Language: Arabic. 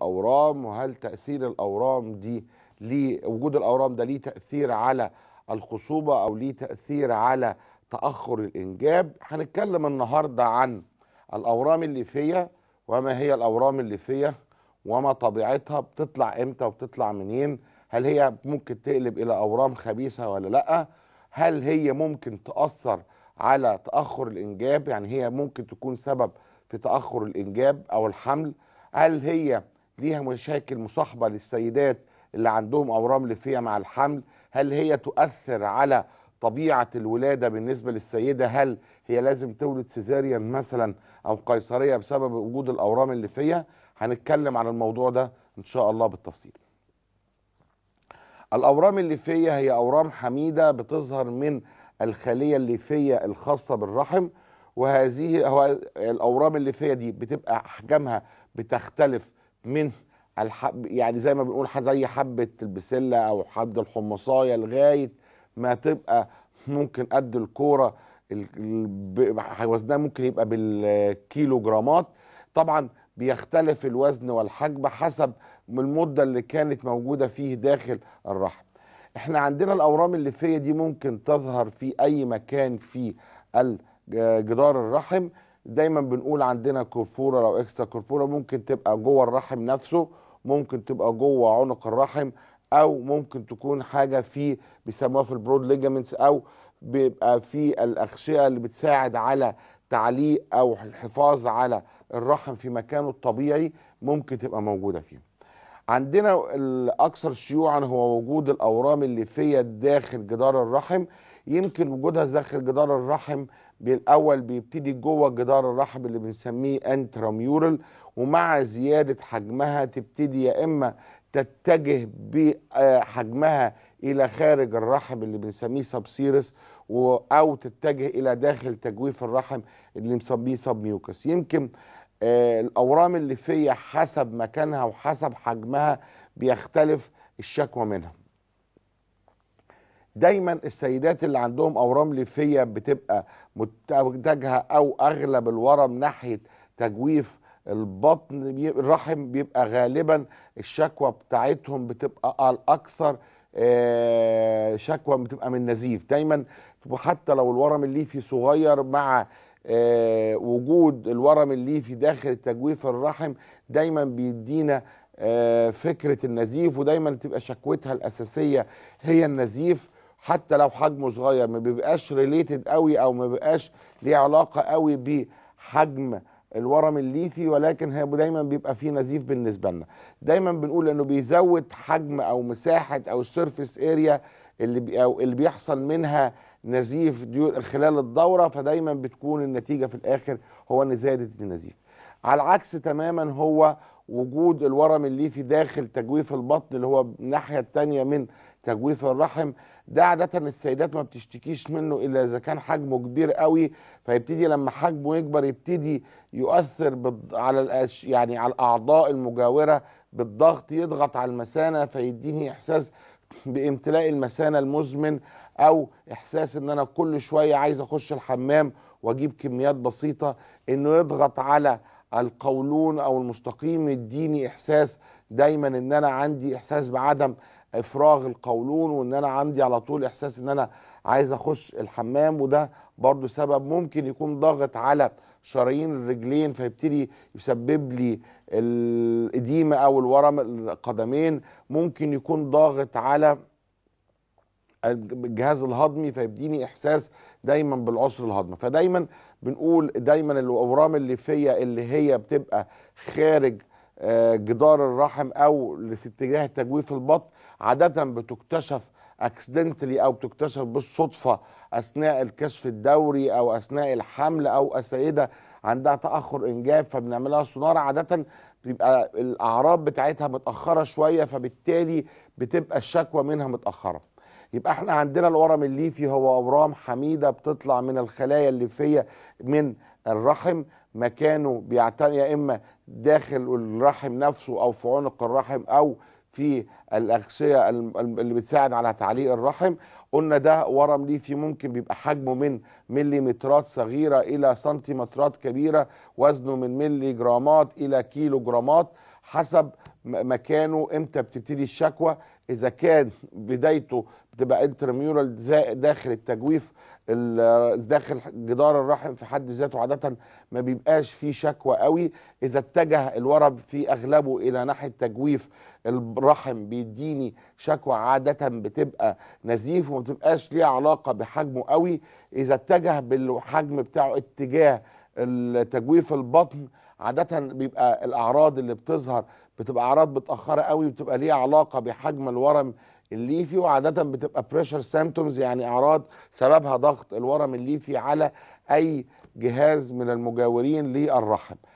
الاورام وهل تاثير الاورام دي ليه وجود الاورام ده ليه تاثير على الخصوبه او ليه تاثير على تاخر الانجاب هنتكلم النهارده عن الاورام الليفيه وما هي الاورام الليفيه وما طبيعتها بتطلع امتى وبتطلع منين هل هي ممكن تقلب الى اورام خبيثه ولا لا هل هي ممكن تاثر على تاخر الانجاب يعني هي ممكن تكون سبب في تاخر الانجاب او الحمل هل هي ليها مشاكل مصاحبه للسيدات اللي عندهم اورام ليفيه مع الحمل هل هي تؤثر على طبيعه الولاده بالنسبه للسيده هل هي لازم تولد سيزاريان مثلا او قيصريه بسبب وجود الاورام الليفيه هنتكلم عن الموضوع ده ان شاء الله بالتفصيل الاورام الليفيه هي اورام حميده بتظهر من الخليه الليفيه الخاصه بالرحم وهذه هو الاورام الليفيه دي بتبقى احجامها بتختلف من الحب يعني زي ما بنقول زي حبه البسله او حد الحمصايه لغايه ما تبقى ممكن قد الكوره وزنها ممكن يبقى بالكيلو جرامات طبعا بيختلف الوزن والحجم حسب المده اللي كانت موجوده فيه داخل الرحم احنا عندنا الاورام الليفيه دي ممكن تظهر في اي مكان في جدار الرحم دايما بنقول عندنا كرفوره لو اكسترا كرفوره ممكن تبقى جوه الرحم نفسه ممكن تبقى جوه عنق الرحم او ممكن تكون حاجه في بيسموها في البرود ليجامنتس او بيبقى في الاغشيه اللي بتساعد على تعليق او الحفاظ على الرحم في مكانه الطبيعي ممكن تبقى موجوده فيه عندنا الاكثر شيوعا هو وجود الاورام الليفيه داخل جدار الرحم يمكن وجودها داخل جدار الرحم بالاول بيبتدي جوه جدار الرحم اللي بنسميه انتراميورال ومع زياده حجمها تبتدي يا اما تتجه بحجمها آه، الى خارج الرحم اللي بنسميه سبسيرس او تتجه الى داخل تجويف الرحم اللي بنسميه سبميوكس يمكن آه، الاورام اللي فيها حسب مكانها وحسب حجمها بيختلف الشكوى منها دايما السيدات اللي عندهم اورام ليفيه بتبقى متجهه او اغلب الورم ناحيه تجويف البطن الرحم بيبقى غالبا الشكوى بتاعتهم بتبقى الاكثر آه، شكوى بتبقى من نزيف دايما حتى لو الورم الليفي صغير مع آه، وجود الورم الليفي داخل تجويف الرحم دايما بيدينا آه، فكره النزيف ودايما تبقى شكوتها الاساسيه هي النزيف حتى لو حجمه صغير ما بيبقاش ريليتد قوي او ما بيبقاش ليه علاقه قوي بحجم الورم الليفي ولكن هي دايما بيبقى فيه نزيف بالنسبه لنا دايما بنقول انه بيزود حجم او مساحه او السيرفيس اريا اللي بي أو اللي بيحصل منها نزيف خلال الدوره فدايما بتكون النتيجه في الاخر هو ان زياده النزيف على العكس تماما هو وجود الورم الليفي داخل تجويف البطن اللي هو الناحيه الثانيه من تجويف الرحم ده عادة السيدات ما بتشتكيش منه إلا إذا كان حجمه كبير قوي فيبتدي لما حجمه يكبر يبتدي يؤثر على الأش... يعني على الأعضاء المجاورة بالضغط يضغط على المثانة فيديني إحساس بامتلاء المثانة المزمن أو إحساس إن أنا كل شوية عايز أخش الحمام وأجيب كميات بسيطة إنه يضغط على القولون أو المستقيم يديني إحساس دايما إن أنا عندي إحساس بعدم افراغ القولون وان انا عندي على طول احساس ان انا عايز اخش الحمام وده برضو سبب ممكن يكون ضاغط على شرايين الرجلين فيبتدي يسبب لي الإديمة أو الورم القدمين ممكن يكون ضاغط على الجهاز الهضمي فيديني إحساس دايما بالعسر الهضمي فدايما بنقول دايما الأورام اللي فيا اللي هي بتبقى خارج آه، جدار الرحم او في اتجاه تجويف البطن عاده بتكتشف اكسدنتلي او بتكتشف بالصدفه اثناء الكشف الدوري او اثناء الحمل او السيده عندها تاخر انجاب فبنعملها سونار عاده بيبقى الاعراض بتاعتها متاخره شويه فبالتالي بتبقى الشكوى منها متاخره يبقى احنا عندنا الورم الليفي هو اورام حميده بتطلع من الخلايا الليفيه من الرحم مكانه بيعتني يا اما داخل الرحم نفسه او في عنق الرحم او في الاغشيه اللي بتساعد على تعليق الرحم قلنا ده ورم ليفي ممكن بيبقى حجمه من مليمترات صغيره الى سنتيمترات كبيره وزنه من ملي جرامات الى كيلو جرامات حسب مكانه امتى بتبتدي الشكوى اذا كان بدايته بتبقى انترميورال داخل التجويف داخل جدار الرحم في حد ذاته عاده ما بيبقاش فيه شكوى قوي اذا اتجه الورم في اغلبه الى ناحيه تجويف الرحم بيديني شكوى عاده بتبقى نزيف وما بتبقاش ليها علاقه بحجمه قوي اذا اتجه بالحجم بتاعه اتجاه تجويف البطن عاده بيبقى الاعراض اللي بتظهر بتبقى اعراض متاخره قوي وبتبقى ليها علاقه بحجم الورم الليفي وعاده بتبقى بريشر سيمتومز يعني اعراض سببها ضغط الورم الليفي على اي جهاز من المجاورين للرحم